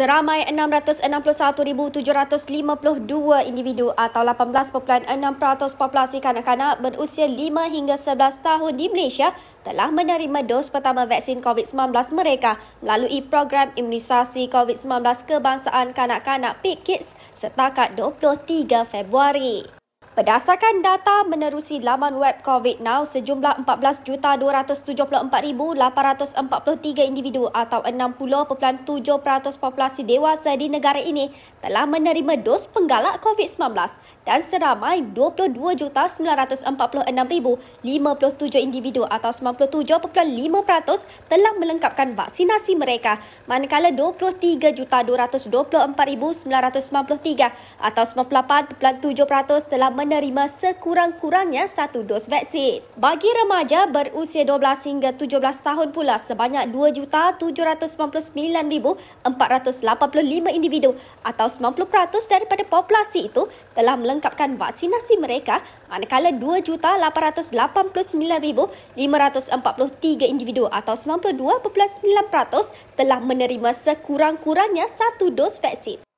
Seramai 661,752 individu atau 18.6% populasi kanak-kanak berusia 5 hingga 11 tahun di Malaysia telah menerima dos pertama vaksin COVID-19 mereka melalui program imunisasi COVID-19 kebangsaan kanak-kanak PKIDS setakat 23 Februari. Berdasarkan data menerusi laman web COVID Now, sejumlah 14,274,843 individu atau 60.7% populasi dewasa di negara ini telah menerima dos penggalak COVID-19 dan seramai 22,946,057 individu atau 97.5% telah melengkapkan vaksinasi mereka, manakala 23,224,993 atau 98.7% telah menerima menerima sekurang-kurangnya satu dos vaksin. Bagi remaja berusia 12 hingga 17 tahun pula sebanyak 2,799,485 individu atau 90% daripada populasi itu telah melengkapkan vaksinasi mereka manakala 2,889,543 individu atau 92.9% telah menerima sekurang-kurangnya satu dos vaksin.